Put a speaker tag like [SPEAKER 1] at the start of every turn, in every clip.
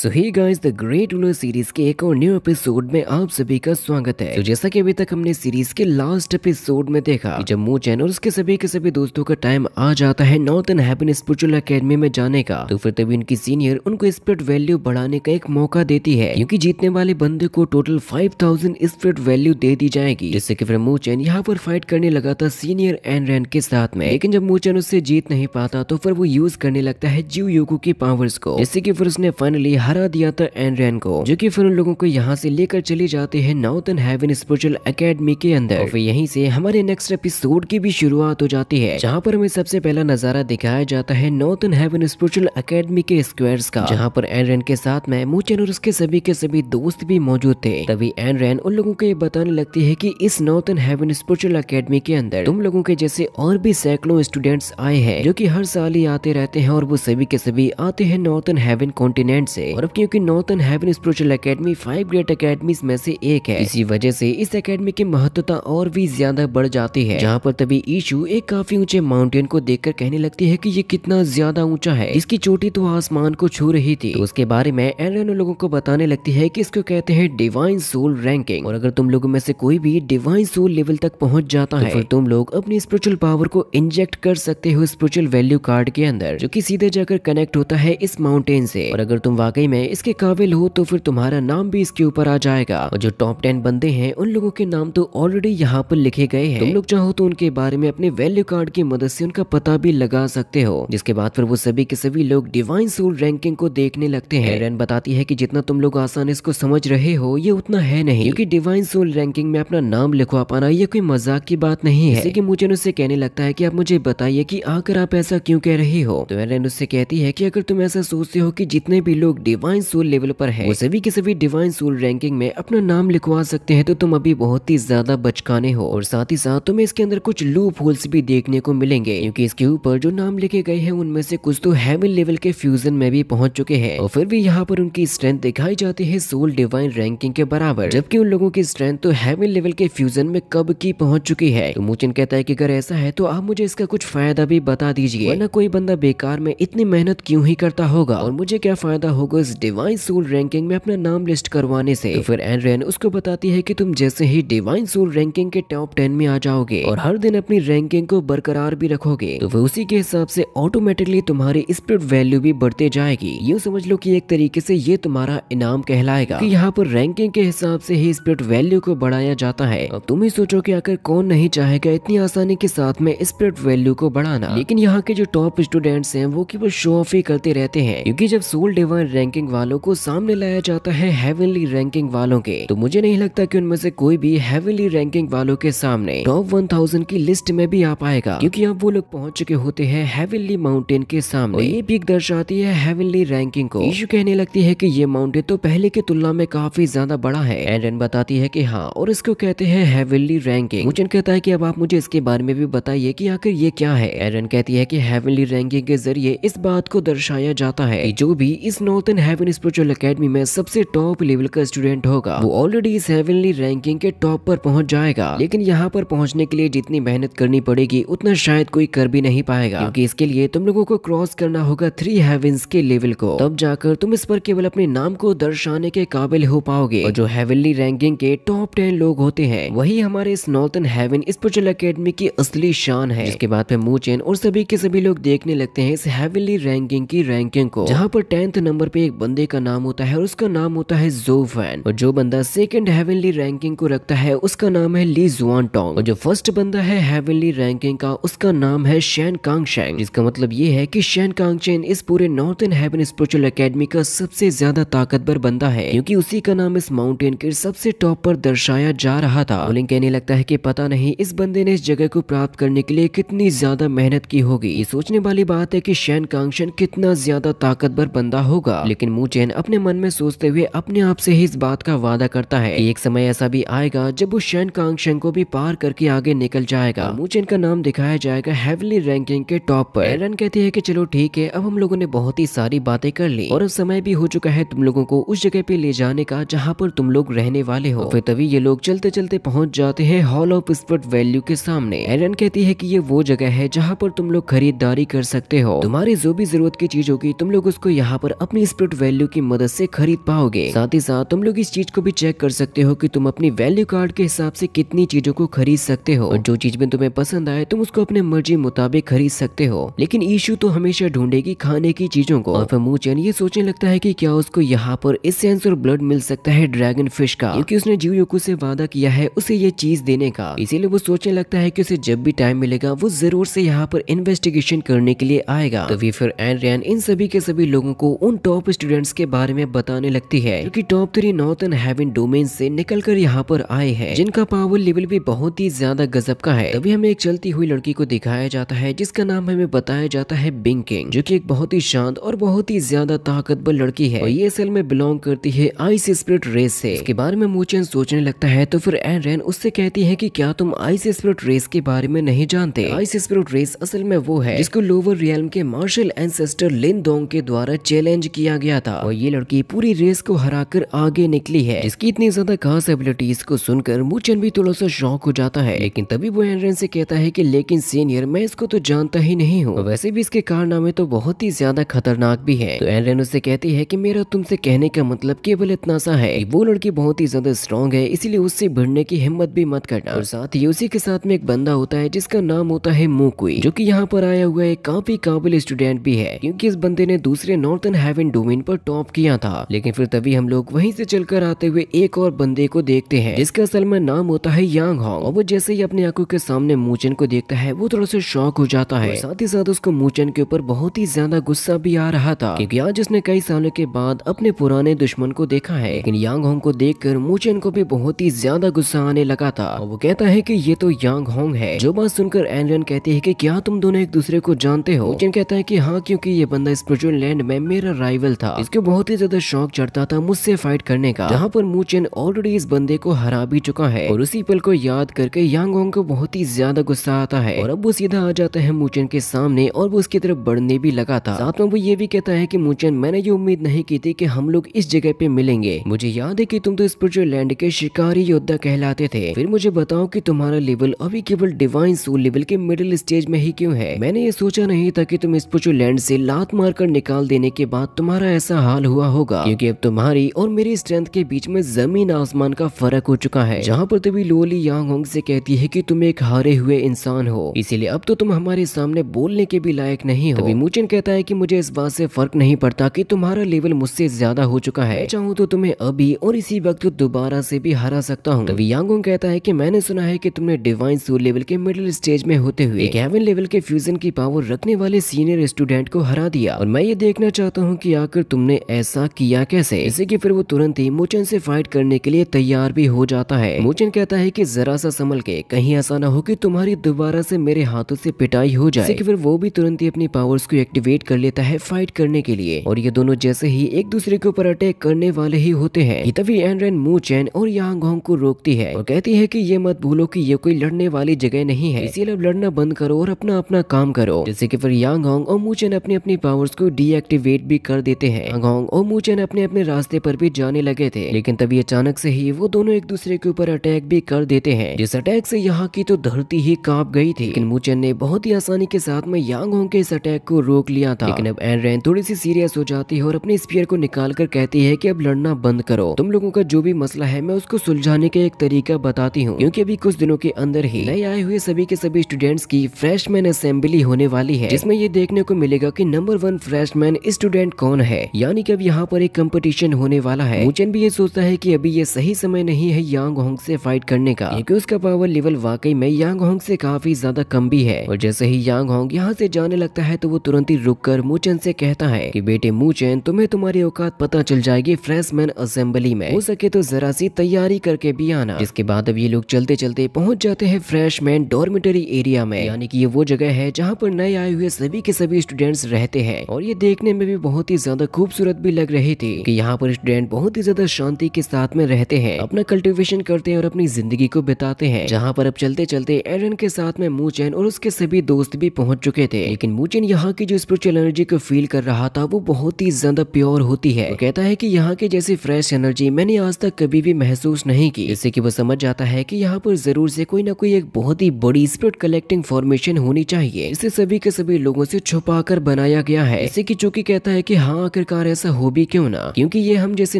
[SPEAKER 1] so hi guys the great ruler series के एक और न्यू एपिसोड में आप सभी का स्वागत है तो so, जैसा कि अभी तक हमने सीरीज के लास्ट एपिसोड में देखा कि जम्मू चैन और उसके सभी के सभी दोस्तों का टाइम आ जाता है नॉर्थन हैपन स्पिरिचुअल अकेडमी में जाने का तो फिर तभी उनकी सीनियर उनको स्प्रिट वैल्यू बढ़ाने का एक मौका देती है क्यूँकी जीतने वाले बंदे को total five thousand spirit value दे दी जाएगी जिससे की फिर एन यहाँ पर फाइट करने लगा था सीनियर एन रैन के साथ में लेकिन जब एन उससे जीत नहीं पाता तो फिर वो यूज करने लगता है जीव योगू के पावर्स को जैसे की फिर उसने फाइनली सहारा दिया था एनरेन को जो कि फिर उन लोगों को यहाँ से लेकर चले जाते हैं नॉर्थन हेवन स्पिरिचुअल अकेडमी के अंदर फिर यहीं से हमारे नेक्स्ट एपिसोड की भी शुरुआत हो जाती है जहाँ पर हमें सबसे पहला नजारा दिखाया जाता है नॉर्थन हेवन स्पिरिचुअल अकेडमी के स्क्वेयर का जहाँ पर एंड्रेन के साथ में मोचन और उसके सभी के सभी दोस्त भी मौजूद थे तभी एंड्रेन उन लोगों को ये बताने लगती है की इस नॉर्थन हेवन स्पिरिचुअल अकेडमी के अंदर तुम लोगों के जैसे और भी सैकड़ों स्टूडेंट आए हैं जो की हर साल ही आते रहते हैं और वो सभी के सभी आते हैं नॉर्थन हेवन कॉन्टिनेंट से और अब क्योंकि Northern Heaven Spiritual Academy five great academy में से एक है इसी वजह से इस अकेडमी की महत्वता और भी ज्यादा बढ़ जाती है जहाँ पर तभी ईशु एक काफी ऊंचे माउंटेन को देख कहने लगती है की ये कितना ज्यादा ऊंचा है इसकी चोटी तो आसमान को छू रही थी तो उसके बारे में एन लोगों को बताने लगती है की इसको कहते हैं डिवाइन सोल रैंकिंग और अगर तुम लोगों में से कोई भी डिवाइन सोल लेवल तक पहुँच जाता तो है तुम लोग अपनी स्पिरिचुअल पावर को इंजेक्ट कर सकते हो स्पिरिचुअल वैल्यू कार्ड के अंदर जो की सीधे जाकर कनेक्ट होता है इस माउंटेन से और अगर तुम वाकई में इसके काबिल हो तो फिर तुम्हारा नाम भी इसके ऊपर आ जाएगा और जो टॉप टेन बंदे हैं उन लोगों के नाम तो ऑलरेडी यहाँ पर लिखे गए हैं तुम लोग चाहो तो उनके बारे में अपने वैल्यू कार्ड की मदद से उनका पता भी लगा सकते हो जिसके बाद फिर वो सभी के सभी लोग डिवाइन सोल रैंकिंग को देखने लगते है रैन बताती है की जितना तुम लोग आसान इसको समझ रहे हो ये उतना है नहीं क्यूँकी डिवाइन सोल रैंकिंग में अपना नाम लिखवा पाना ये कोई मजाक की बात नहीं है लेकिन मुझे उससे कहने लगता है की आप मुझे बताइए की आकर आप ऐसा क्यूँ कह रहे हो तो रैन उससे कहती है की अगर तुम ऐसा सोचते हो की जितने भी लोग डिवाइन सोल लेवल पर है वो सभी के सभी डिवाइन सोल रैंकिंग में अपना नाम लिखवा सकते हैं तो तुम अभी बहुत ही ज्यादा बचकाने हो और साथ ही साथ तुम्हें इसके अंदर कुछ लूप होल्स भी देखने को मिलेंगे क्योंकि इसके ऊपर जो नाम लिखे गए हैं उनमें से कुछ तो हेवन लेवल के फ्यूजन में भी पहुंच चुके हैं और फिर भी यहाँ पर उनकी स्ट्रेंथ दिखाई जाती है सोल डिवाइन रैंकिंग के बराबर जबकि उन लोगों की स्ट्रेंथ तो हेवन लेवल के फ्यूजन में कब की पहुंच चुकी है तो मुचिन कहता है की अगर ऐसा है तो आप मुझे इसका कुछ फायदा भी बता दीजिए न कोई बंदा बेकार में इतनी मेहनत क्यूँ ही करता होगा और मुझे क्या फायदा होगा यूजर्स डिवाइन सोल रैंकिंग में अपना नाम लिस्ट करवाने से तो फिर एंड्रियन उसको बताती है कि तुम जैसे ही डिवाइन सोल रैंकिंग के टॉप टेन में आ जाओगे और हर दिन अपनी रैंकिंग को बरकरार भी रखोगे तो फिर उसी के हिसाब से ऑटोमेटिकली तुम्हारी स्प्रिट वैल्यू भी बढ़ते जाएगी यूँ समझ लो की एक तरीके ऐसी ये तुम्हारा इनाम कहलाएगा की यहाँ पर रैंकिंग के हिसाब से ही स्प्रिट वैल्यू को बढ़ाया जाता है अब तुम ही सोचो की आखिर कौन नहीं चाहेगा इतनी आसानी के साथ में स्प्रिट वैल्यू को बढ़ाना लेकिन यहाँ के जो टॉप स्टूडेंट्स हैं वो केवल शो ऑफ ही करते रहते हैं क्योंकि जब सोल डिवाइन रैंकिंग रैंकिंग वालों को सामने लाया जाता है हेवनली रैंकिंग वालों के तो मुझे नहीं लगता कि उनमें से कोई भी हेवनली रैंकिंग वालों के सामने टॉप वन थाउजेंड की लिस्ट में भी आ पाएगा क्योंकि अब वो लोग पहुंच चुके होते हैं हेवनली माउंटेन के सामने ये पीक दर्शाती है हेवनली रैंकिंग को यीशु कहने लगती है की ये माउंटेन तो पहले की तुलना में काफी ज्यादा बड़ा है एन बताती है की हाँ और इसको कहते हैं हेवनली रैंकिंग मुझे कहता है की अब आप मुझे इसके बारे में भी बताइए की आखिर ये क्या है एरन कहती है की हेवनली रैंकिंग के जरिए इस बात को दर्शाया जाता है जो भी इस नॉर्थन हेवन स्पिरिचुअल अकेडमी में सबसे टॉप लेवल का स्टूडेंट होगा वो ऑलरेडी इस हेवनली रैंकिंग के टॉप पर पहुंच जाएगा लेकिन यहाँ पर पहुंचने के लिए जितनी मेहनत करनी पड़ेगी उतना शायद कोई कर भी नहीं पाएगा क्योंकि इसके लिए तुम लोगों को क्रॉस करना होगा थ्री हेवन के लेवल को तब जाकर तुम इस पर केवल अपने नाम को दर्शाने के काबिल हो पाओगे और जो हेवनली रैंकिंग के टॉप टेन लोग होते हैं वही हमारे इस नॉर्थन हेवन स्पिरिचुअल अकेडमी की असली शान है इसके बाद में मूचेन और सभी के सभी लोग देखने लगते हैं इस हेवनली रैंकिंग की रैंकिंग को जहाँ पर टेंथ नंबर पे एक बंदे का नाम होता है और उसका नाम होता है जो जोफैन और जो बंदा सेकंड हेवनली रैंकिंग को रखता है उसका नाम है ली जुआन टोंग और जो फर्स्ट बंदा है हेवनली रैंकिंग का उसका नाम है शैन कांग शेंग जिसका मतलब ये है की शैन कांग चैन इस पूरे नॉर्थन हेवन स्पिरिचुअल अकेडमी का सबसे ज्यादा ताकतवर बंदा है क्योंकि उसी का नाम इस माउंटेन के सबसे टॉप पर दर्शाया जा रहा था बोलिंग कहने लगता है की पता नहीं इस बंदे ने इस जगह को प्राप्त करने के लिए कितनी ज्यादा मेहनत की होगी ये सोचने वाली बात है की शैन कांगशन कितना ज्यादा ताकतवर बंदा होगा लेकिन मुचैन अपने मन में सोचते हुए अपने आप से ही इस बात का वादा करता है एक समय ऐसा भी आएगा जब वो शैन कांगशेन को भी पार करके आगे निकल जाएगा मुचैन का नाम दिखाया जाएगा हेवली रैंकिंग के टॉप पर एरन कहती है की चलो ठीक है अब हम लोगों ने बहुत ही सारी बातें कर ली और अब समय भी हो चुका है तुम लोगों को उस जगह पे ले जाने का जहाँ पर तुम लोग रहने वाले हो फिर तभी ये लोग चलते चलते पहुँच जाते हैं हॉल ऑफ स्पर्ट वैल्यू के सामने एरन कहती है की ये वो जगह है जहाँ पर तुम लोग खरीदारी कर सकते हो तुम्हारी जो भी जरूरत की चीज होगी तुम लोग उसको यहाँ पर अपनी स्पर्ट एब्सोल्यूट वैल्यू की मदद से खरीद पाओगे साथ ही साथ तुम लोग इस चीज को भी चेक कर सकते हो कि तुम अपनी वैल्यू कार्ड के हिसाब से कितनी चीजों को खरीद सकते हो और जो चीज में तुम्हें पसंद आए तुम उसको अपने मर्जी मुताबिक खरीद सकते हो लेकिन इशू तो हमेशा ढूंढेगी खाने की चीजों को और ये सोचने लगता है की क्या उसको यहाँ पर इस और ब्लड मिल सकता है ड्रैगन फिश का क्यूँकी उसने जीव योकू ऐसी वादा किया है उसे ये चीज देने का इसीलिए वो सोचने लगता है की उसे जब भी टाइम मिलेगा वो जरूर ऐसी यहाँ पर इन्वेस्टिगेशन करने के लिए आएगा तभी फिर एंड्रियन इन सभी के सभी लोगों को उन टॉप स्टूडेंट्स के बारे में बताने लगती है क्योंकि top three Northern Heaven domain से निकल कर यहाँ पर आए हैं जिनका पावर लेवल भी बहुत ही ज्यादा गजब का है तभी हमें एक चलती हुई लड़की को दिखाया जाता है जिसका नाम हमें बताया जाता है बिंग किंग जो की एक बहुत ही शांत और बहुत ही ज्यादा ताकतवर लड़की है ये असल में बिलोंग करती है आइस स्प्रिट रेस से इसके बारे में मोचन सोचने लगता है तो फिर एन रेन उससे कहती है की क्या तुम आइस स्प्रिट रेस के बारे में नहीं जानते आइस स्प्रिट रेस असल में वो है जिसको लोवर रियल के मार्शल एंसेस्टर लिन दोंग के द्वारा चैलेंज किया गया गया था और ये लड़की पूरी रेस को हरा कर आगे निकली है इसकी इतनी ज्यादा खास एबिलिटीज को सुनकर मुचन भी थोड़ा सा शौक हो जाता है लेकिन तभी वो एंड्रन से कहता है की लेकिन सीनियर मैं इसको तो जानता ही नहीं हूँ वैसे भी इसके कारनामे तो बहुत ही ज्यादा खतरनाक भी है तो एंड्रेन उसे कहती है की मेरा तुमसे कहने का मतलब केवल इतना सा है वो लड़की बहुत ही ज्यादा स्ट्रॉन्ग है इसीलिए उससे भिड़ने की हिम्मत भी मत करना और साथ ही उसी के साथ में एक बंदा होता है जिसका नाम होता है मुकुई जो की यहाँ पर आया हुआ एक काफी काबिल स्टूडेंट भी है क्यूँकी इस बंदे ने दूसरे नॉर्थन हेवन डोमिन जमीन पर टॉप किया था लेकिन फिर तभी हम लोग वहीं से चलकर आते हुए एक और बंदे को देखते हैं जिसका असल में नाम होता है यांग हॉन्ग और वो जैसे ही अपनी आंखों के सामने मूचन को देखता है वो थोड़ा सा शौक हो जाता है साथ ही साथ उसको मूचन के ऊपर बहुत ही ज्यादा गुस्सा भी आ रहा था क्योंकि आज उसने कई सालों के बाद अपने पुराने दुश्मन को देखा है लेकिन यांग होंग को देख मूचन को भी बहुत ही ज्यादा गुस्सा आने लगा था वो कहता है की ये तो यांग होंग है जो बात सुनकर एनलियन कहती है की क्या तुम दोनों एक दूसरे को जानते हो कहता है की हाँ क्यूँकी ये बंदा स्पिरिचुअल लैंड में मेरा राइवल था था इसके बहुत ही ज्यादा शौक चढ़ता था मुझसे फाइट करने का जहाँ पर मूचेन ऑलरेडी इस बंदे को हरा भी चुका है और उसी पल को याद करके यांगोंग को बहुत ही ज्यादा गुस्सा आता है और अब वो सीधा आ जाता है मूचेन के सामने और वो उसकी तरफ बढ़ने भी लगा था साथ में वो ये भी कहता है की मूचेन मैंने ये उम्मीद नहीं की थी की हम लोग इस जगह पे मिलेंगे मुझे याद है की तुम तो स्पिरिचुअल लैंड के शिकारी योद्धा कहलाते थे फिर मुझे बताओ की तुम्हारा लेवल अभी केवल डिवाइन सोल लेवल के मिडिल स्टेज में ही क्यों है मैंने ये सोचा नहीं था की तुम स्पिरिचुअल लैंड से लात मारकर निकाल देने के बाद तुम्हारा ऐसा हाल हुआ होगा क्योंकि अब तुम्हारी और मेरी स्ट्रेंथ के बीच में जमीन आसमान का फर्क हो चुका है जहाँ पर तभी लोली यांग होंग से कहती है कि तुम एक हारे हुए इंसान हो इसीलिए अब तो तुम हमारे सामने बोलने के भी लायक नहीं हो विमोचन कहता है की मुझे इस बात ऐसी फर्क नहीं पड़ता की तुम्हारा लेवल मुझसे ज्यादा हो चुका है चाहूँ तो तुम्हें अभी और इसी वक्त दोबारा ऐसी भी हरा सकता हूँ तभी यांगोंग कहता है की मैंने सुना है की तुमने डिवाइन सोल लेवल के मिडिल स्टेज में होते हुए लेवल के फ्यूजन की पावर रखने वाले सीनियर स्टूडेंट को हरा दिया और मैं ये देखना चाहता हूँ की आखिर तुमने ऐसा किया कैसे जैसे कि फिर वो तुरंत ही मोचन से फाइट करने के लिए तैयार भी हो जाता है मोचन कहता है कि जरा सा संभल के कहीं ऐसा ना हो कि तुम्हारी दोबारा से मेरे हाथों से पिटाई हो जाए फिर वो भी तुरंत ही अपनी पावर्स को एक्टिवेट कर लेता है फाइट करने के लिए और ये दोनों जैसे ही एक दूसरे के ऊपर अटैक करने वाले ही होते हैं तभी एनरेन मूचेन और यांग को रोकती है और कहती है की ये मत भूलो की ये कोई लड़ने वाली जगह नहीं है इसीलिए अब लड़ना बंद करो और अपना अपना काम करो जैसे की फिर यांग होंग और मूचेन अपनी अपनी पावर्स को डीएक्टिवेट भी कर देते करते हैं अगोंग और मूचन अपने अपने रास्ते पर भी जाने लगे थे लेकिन तभी अचानक से ही वो दोनों एक दूसरे के ऊपर अटैक भी कर देते हैं जिस अटैक से यहाँ की तो धरती ही कांप गई थी लेकिन मूचन ने बहुत ही आसानी के साथ में यांगोंग के इस अटैक को रोक लिया था लेकिन अब एन रैन थोड़ी सी सीरियस हो जाती है और अपने स्पीयर को निकाल कर कहती है की अब लड़ना बंद करो तुम लोगों का जो भी मसला है मैं उसको सुलझाने का एक तरीका बताती हूँ क्यूँकी अभी कुछ दिनों के अंदर ही नए आए हुए सभी के सभी स्टूडेंट्स की फ्रेशमैन असेंबली होने वाली है जिसमें ये देखने को मिलेगा की नंबर वन फ्रेशमैन स्टूडेंट कौन है है यानी कि अब यहाँ पर एक कंपटीशन होने वाला है मुचन भी ये सोचता है कि अभी ये सही समय नहीं है यांग होंग से फाइट करने का क्योंकि उसका पावर लेवल वाकई में यांग होंग से काफी ज्यादा कम भी है और जैसे ही यांग होंग यहाँ से जाने लगता है तो वो तुरंत ही रुक कर मूचन से कहता है की बेटे मुचन तुम्हें तुम्हारी औकात पता चल जाएगी फ्रेशमैन असेंबली में हो सके तो जरा सी तैयारी करके भी आना इसके बाद अब ये लोग चलते चलते पहुँच जाते हैं फ्रेशमैन डॉर्मिटरी एरिया में यानी कि ये वो जगह है जहाँ पर नए आए हुए सभी के सभी स्टूडेंट्स रहते हैं और ये देखने में भी बहुत ही ज्यादा खूबसूरत भी लग रही थी कि यहाँ पर स्टूडेंट बहुत ही ज्यादा शांति के साथ में रहते हैं अपना कल्टिवेशन करते हैं और अपनी जिंदगी को बिताते हैं जहाँ पर अब चलते चलते एरन के साथ में मूचैन और उसके सभी दोस्त भी पहुंच चुके थे लेकिन मूचैन यहाँ की जो स्पिरिचुअल एनर्जी को फील कर रहा था वो बहुत ही ज्यादा प्योर होती है कहता है की यहाँ की जैसी फ्रेश एनर्जी मैंने आज तक कभी भी महसूस नहीं की जिससे की वो समझ जाता है की यहाँ पर जरूर से कोई ना कोई एक बहुत ही बड़ी स्पिरिट कलेक्टिंग फॉर्मेशन होनी चाहिए इसे सभी के सभी लोगों से छुपा कर बनाया गया है इसे की चूंकि कहता है की हाँ आखिरकार ऐसा हो भी क्यों ना क्योंकि ये हम जैसे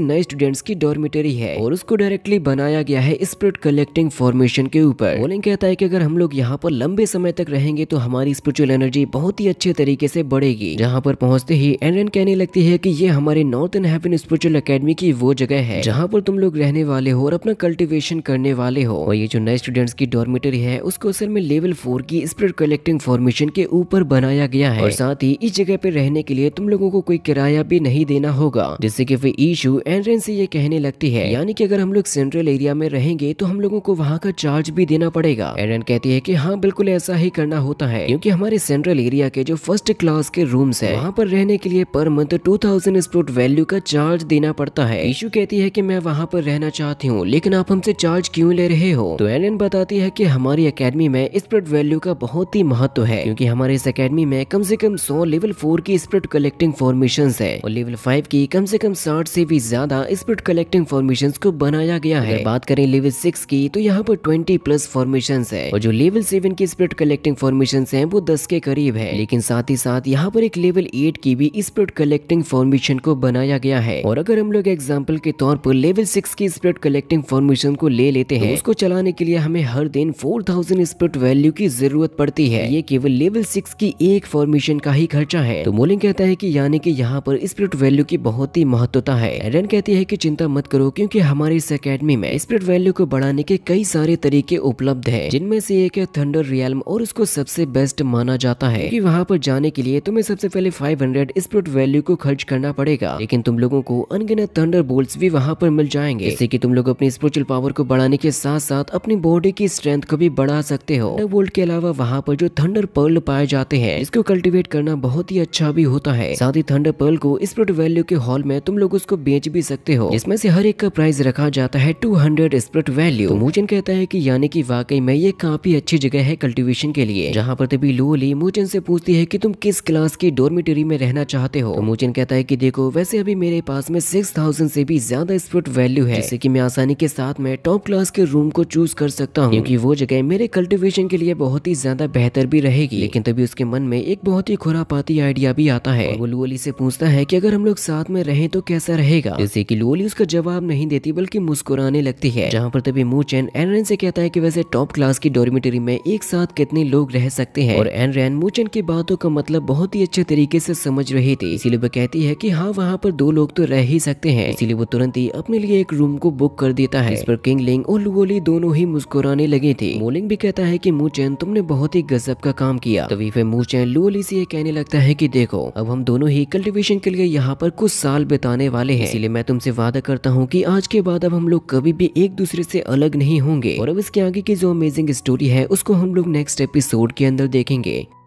[SPEAKER 1] नए स्टूडेंट्स की डॉर्मिटरी है और उसको डायरेक्टली बनाया गया है स्प्रिट कलेक्टिंग फॉर्मेशन के ऊपर बोलिंग कहता है कि अगर हम लोग यहाँ पर लंबे समय तक रहेंगे तो हमारी स्पिरिचुअल एनर्जी बहुत ही अच्छे तरीके से बढ़ेगी जहाँ पर पहुँचते ही एनरन कहने लगती है की ये हमारे north and heaven spiritual academy की वो जगह है जहाँ पर तुम लोग रहने वाले हो और अपना कल्टिवेशन करने वाले हो और ये जो नए स्टूडेंट्स की डॉर्मिटरी है उसको असल में लेवल फोर की स्प्रिट कलेक्टिंग फॉर्मेशन के ऊपर बनाया गया है और साथ ही इस जगह पे रहने के लिए तुम लोगों को कोई किराया भी नहीं देना होगा जिससे की फिर ईशू एंड्रेन से ये कहने लगती है यानी की अगर हम लोग सेंट्रल एरिया में रहेंगे तो हम लोगों को वहाँ का चार्ज भी देना पड़ेगा एंड्रेन कहती है की हाँ बिल्कुल ऐसा ही करना होता है क्यूँकी हमारे सेंट्रल एरिया के जो फर्स्ट क्लास के रूम्स है वहाँ पर रहने के लिए पर month two thousand spirit value का चार्ज देना पड़ता है ईशू कहती है कि मैं वहाँ पर रहना चाहती हूँ लेकिन आप हमसे चार्ज क्यों ले रहे हो तो एलन बताती है कि हमारी एकेडमी में स्प्रिट वैल्यू का बहुत ही महत्व है क्योंकि हमारे इस एकेडमी में कम से कम सौ लेवल फोर की स्प्रिट कलेक्टिंग फॉर्मेशन है और लेवल फाइव की कम से कम साठ से भी ज्यादा स्पीड कलेक्टिंग फॉर्मेशन को बनाया गया है बात करें लेवल सिक्स की तो यहाँ पर ट्वेंटी प्लस फॉर्मेशन है और जो लेवल सेवन की स्प्रिट कलेक्टिंग फॉर्मेशन है वो दस के करीब है लेकिन साथ ही साथ यहाँ पर एक लेवल एट की भी स्प्रिट कलेक्टिंग फॉर्मेशन को बनाया गया है और अगर हम लोग एग्जाम्पल के तौर पर लेवल सिक्स की स्प्रिट कलेक्टिंग फॉर्मेशन को ले लेते हैं तो उसको चलाने के लिए हमें हर दिन फोर थाउजेंड स्प्रिट वैल्यू की जरूरत पड़ती है ये केवल लेवल सिक्स की एक फॉर्मेशन का ही खर्चा है तो मोलिंग कहता है की यानी की यहाँ पर स्प्रिट वैल्यू की बहुत ही महत्वता है एडन कहती है कि चिंता मत करो क्योंकि हमारी इस अकेडमी में स्प्रिट वैल्यू को बढ़ाने के कई सारे तरीके उपलब्ध है जिनमें से एक है थंडर रियल और उसको सबसे बेस्ट माना जाता है की वहाँ पर जाने के लिए तुम्हें सबसे पहले हंड्रेड स्प्रिट वैल्यू को खर्च करना पड़ेगा लेकिन तुम लोगों को अनगिनत थंडर बोल्ट भी वहाँ पर मिल जाएंगे जैसे की तुम लोग अपनी स्पिरिचुअल पावर को बढ़ाने के साथ साथ अपनी बॉडी की स्ट्रेंथ को भी बढ़ा सकते हो बोल्ट के अलावा वहाँ पर जो थंडर पर्ल पाए जाते हैं इसको कल्टिवेट करना बहुत ही अच्छा भी होता है साथ ही थंडर पर्ल को इस स्प्रिट वैल्यू के हॉल में तुम लोग उसको बेच भी सकते हो इसमें से हर एक का प्राइस रखा जाता है टू हंड्रेड स्प्रिट वैल्यू तो मोचन कहता है की यानी की वाकई में ये काफी अच्छी जगह है कल्टिवेशन के लिए जहाँ पर तभी लोली मोचन से पूछती है की तुम किस क्लास की डोरमिटरी में रहना चाहते हो तो मोचन कहता है की देखो वैसे अभी मेरे पास में सिक्स थाउजेंड से भी ज्यादा स्प्रिट वैल्यू है जैसे की मैं आसानी के साथ में टॉप क्लास के रूम को चूज कर सकता हूँ क्यूँकी वो जगह मेरे कल्टिवेशन के लिए बहुत ही ज्यादा बेहतर भी रहेगी लेकिन तभी उसके मन में एक बहुत ही खुरापाती आइडिया भी आता है वो लोअली से पूछता है કે કેગર હમ લોગ સાથ મે રહે તો કેસા રહેગા લુઓલી ઉસકા જવાબ નહીં deti બલકી મુસ્કુરાને લગતી હૈ જહા પર તવી મૂચૈન એનરેન સે કહેતા હૈ કે વસે ટોપ ક્લાસ કી ડોરિમટરી મે એક સાથ کتنے લોગ રહે સકતે હૈ ઓર એનરેન મૂચૈન કે બાતો કો મતલબ બહોત હી ache તરીકે સે સમજી રહે થી ઇસી લિયે વ કહેતી હૈ કે હા વહા પર દો લોગ તો રહે હી સકતે હૈ ઇસી લિયે વો તુરંત હી અપને લિયે એક રૂમ કો બુક કર દેતા હૈ ઇસ પર કિંગ લિંગ ઓર લુઓલી દોનો હી મુસ્કુરાને لگے થી મૂલિંગ ભી કહેતા હૈ કે મૂચૈન તુમને બહોત હી ગઝબ કા કામ કિયા તવીફે મૂચૈન લુઓલી સે એ કેહને લગતા હૈ કે દેખો અબ હમ દોનો હી ક के लिए यहाँ पर कुछ साल बिताने वाले हैं इसलिए मैं तुमसे वादा करता हूँ कि आज के बाद अब हम लोग कभी भी एक दूसरे से अलग नहीं होंगे और अब इसके आगे की जो अमेजिंग स्टोरी है उसको हम लोग नेक्स्ट एपिसोड के अंदर देखेंगे